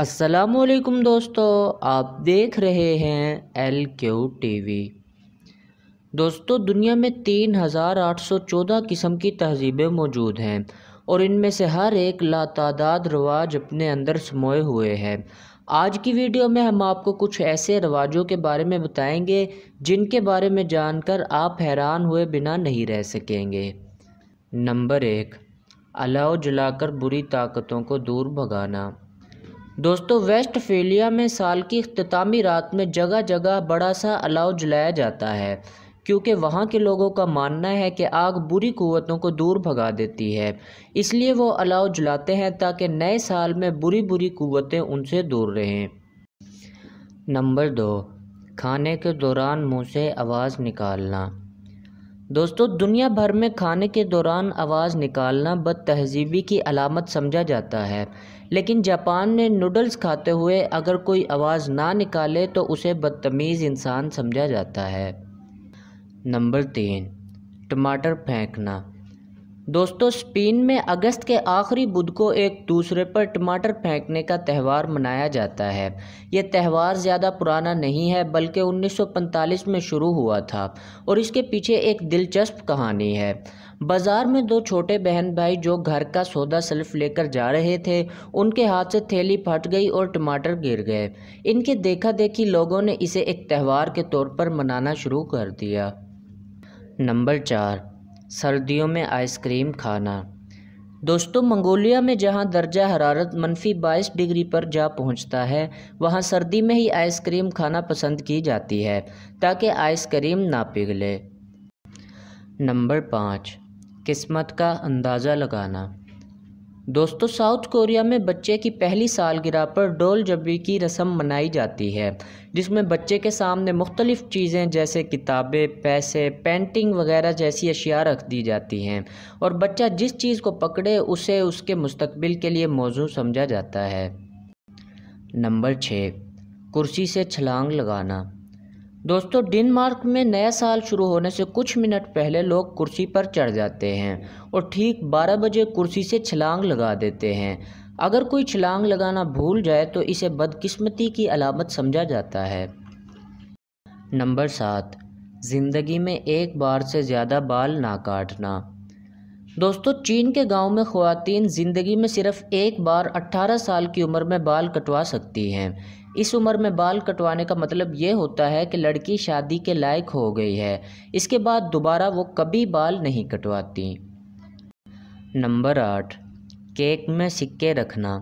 असलकुम दोस्तों आप देख रहे हैं एल क्यू टी वी दोस्तों दुनिया में तीन हज़ार आठ सौ चौदह किस्म की तहजीबें मौजूद हैं और इनमें से हर एक लातादाद रवाज अपने अंदर समोए हुए हैं आज की वीडियो में हम आपको कुछ ऐसे रवाजों के बारे में बताएंगे जिनके बारे में जानकर आप हैरान हुए बिना नहीं रह सकेंगे नंबर एक अलाव जलाकर बुरी ताकतों को दूर भगाना दोस्तों वेस्टफेलिया में साल की अख्तामी रात में जगह जगह बड़ा सा अलाव जलाया जाता है क्योंकि वहाँ के लोगों का मानना है कि आग बुरी क़वतों को दूर भगा देती है इसलिए वो अलाव जलाते हैं ताकि नए साल में बुरी बुरी क़वतें उनसे दूर रहें नंबर दो खाने के दौरान मुँह से आवाज़ निकालना दोस्तों दुनिया भर में खाने के दौरान आवाज़ निकालना बद तहजीबी की अलामत समझा जाता है लेकिन जापान में नूडल्स खाते हुए अगर कोई आवाज़ ना निकाले तो उसे बदतमीज़ इंसान समझा जाता है नंबर तीन टमाटर फेंकना दोस्तों स्पेन में अगस्त के आखिरी बुध को एक दूसरे पर टमाटर फेंकने का त्यौहार मनाया जाता है ये त्यौहार ज़्यादा पुराना नहीं है बल्कि 1945 में शुरू हुआ था और इसके पीछे एक दिलचस्प कहानी है बाज़ार में दो छोटे बहन भाई जो घर का सौदा सेल्फ लेकर जा रहे थे उनके हाथ से थैली फट गई और टमाटर गिर गए इनके देखा देखी लोगों ने इसे एक त्यौहार के तौर पर मनाना शुरू कर दिया नंबर चार सर्दियों में आइसक्रीम खाना दोस्तों मंगोलिया में जहां दर्जा हरारत मनफी बाईस डिग्री पर जा पहुंचता है वहां सर्दी में ही आइसक्रीम खाना पसंद की जाती है ताकि आइसक्रीम ना पिघले नंबर पाँच किस्मत का अंदाज़ा लगाना दोस्तों साउथ कोरिया में बच्चे की पहली सालगिरह पर डोल जबी की रस्म मनाई जाती है जिसमें बच्चे के सामने मुख्तलिफ़ चीज़ें जैसे किताबें पैसे पेंटिंग वगैरह जैसी अशिया रख दी जाती हैं और बच्चा जिस चीज़ को पकड़े उसे उसके मुस्तबिल के लिए मौजू समझा जाता है नंबर छः कुर्सी से छलांग लगाना दोस्तों डेनमार्क में नया साल शुरू होने से कुछ मिनट पहले लोग कुर्सी पर चढ़ जाते हैं और ठीक 12 बजे कुर्सी से छलांग लगा देते हैं अगर कोई छलांग लगाना भूल जाए तो इसे बदकिस्मती की अलामत समझा जाता है नंबर सात ज़िंदगी में एक बार से ज़्यादा बाल ना काटना दोस्तों चीन के गांव में खुवान ज़िंदगी में सिर्फ एक बार 18 साल की उम्र में बाल कटवा सकती हैं इस उम्र में बाल कटवाने का मतलब ये होता है कि लड़की शादी के लायक हो गई है इसके बाद दोबारा वो कभी बाल नहीं कटवाती नंबर आठ केक में सिक्के रखना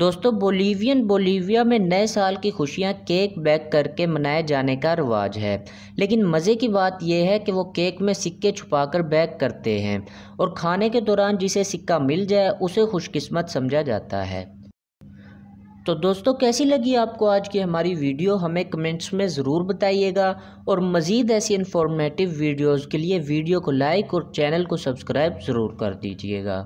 दोस्तों बोलीवियन बोलीविया में नए साल की खुशियाँ केक बैक करके मनाए जाने का रिवाज है लेकिन मज़े की बात यह है कि वो केक में सिक्के छुपाकर बैक करते हैं और खाने के दौरान जिसे सिक्का मिल जाए उसे खुशकिस्मत समझा जाता है तो दोस्तों कैसी लगी आपको आज की हमारी वीडियो हमें कमेंट्स में ज़रूर बताइएगा और मज़ीद ऐसी इन्फॉर्मेटिव वीडियोज़ के लिए वीडियो को लाइक और चैनल को सब्सक्राइब ज़रूर कर दीजिएगा